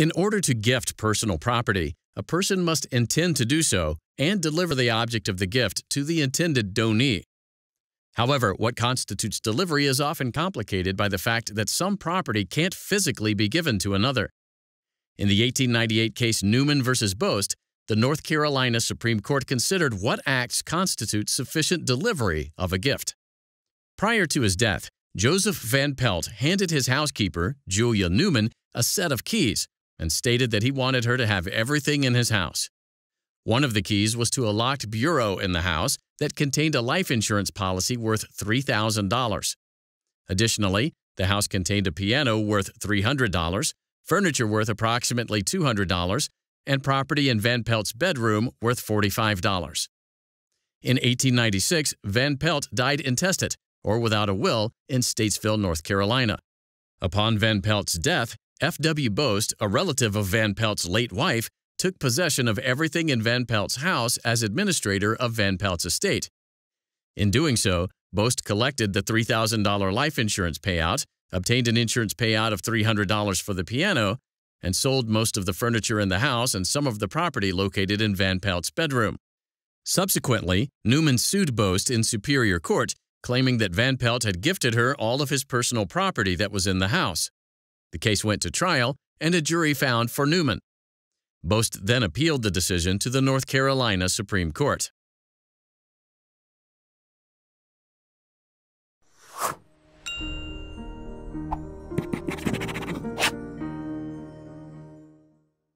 In order to gift personal property, a person must intend to do so and deliver the object of the gift to the intended donee. However, what constitutes delivery is often complicated by the fact that some property can't physically be given to another. In the 1898 case Newman v. Boast, the North Carolina Supreme Court considered what acts constitute sufficient delivery of a gift. Prior to his death, Joseph Van Pelt handed his housekeeper, Julia Newman, a set of keys, and stated that he wanted her to have everything in his house. One of the keys was to a locked bureau in the house that contained a life insurance policy worth $3,000. Additionally, the house contained a piano worth $300, furniture worth approximately $200, and property in Van Pelt's bedroom worth $45. In 1896, Van Pelt died intestate, or without a will, in Statesville, North Carolina. Upon Van Pelt's death, F.W. Boast, a relative of Van Pelt's late wife, took possession of everything in Van Pelt's house as administrator of Van Pelt's estate. In doing so, Boast collected the $3,000 life insurance payout, obtained an insurance payout of $300 for the piano, and sold most of the furniture in the house and some of the property located in Van Pelt's bedroom. Subsequently, Newman sued Boast in Superior Court, claiming that Van Pelt had gifted her all of his personal property that was in the house. The case went to trial, and a jury found for Newman. Most then appealed the decision to the North Carolina Supreme Court.